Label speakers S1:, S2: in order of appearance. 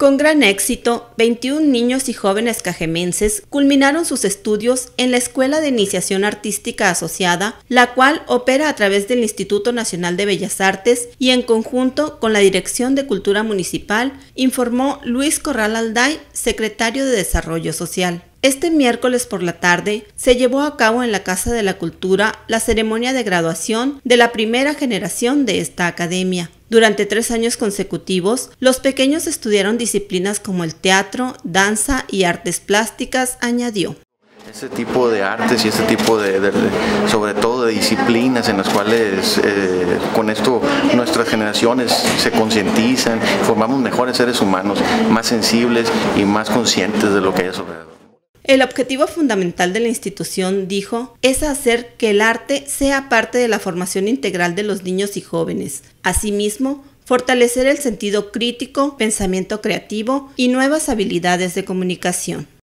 S1: Con gran éxito, 21 niños y jóvenes cajemenses culminaron sus estudios en la Escuela de Iniciación Artística Asociada, la cual opera a través del Instituto Nacional de Bellas Artes y en conjunto con la Dirección de Cultura Municipal, informó Luis Corral Alday, secretario de Desarrollo Social. Este miércoles por la tarde se llevó a cabo en la Casa de la Cultura la ceremonia de graduación de la primera generación de esta academia. Durante tres años consecutivos, los pequeños estudiaron disciplinas como el teatro, danza y artes plásticas, añadió.
S2: Ese tipo de artes y este tipo de, sobre todo de disciplinas en las cuales eh, con esto nuestras generaciones se concientizan, formamos mejores seres humanos, más sensibles y más conscientes de lo que hay sobre. alrededor.
S1: El objetivo fundamental de la institución, dijo, es hacer que el arte sea parte de la formación integral de los niños y jóvenes. Asimismo, fortalecer el sentido crítico, pensamiento creativo y nuevas habilidades de comunicación.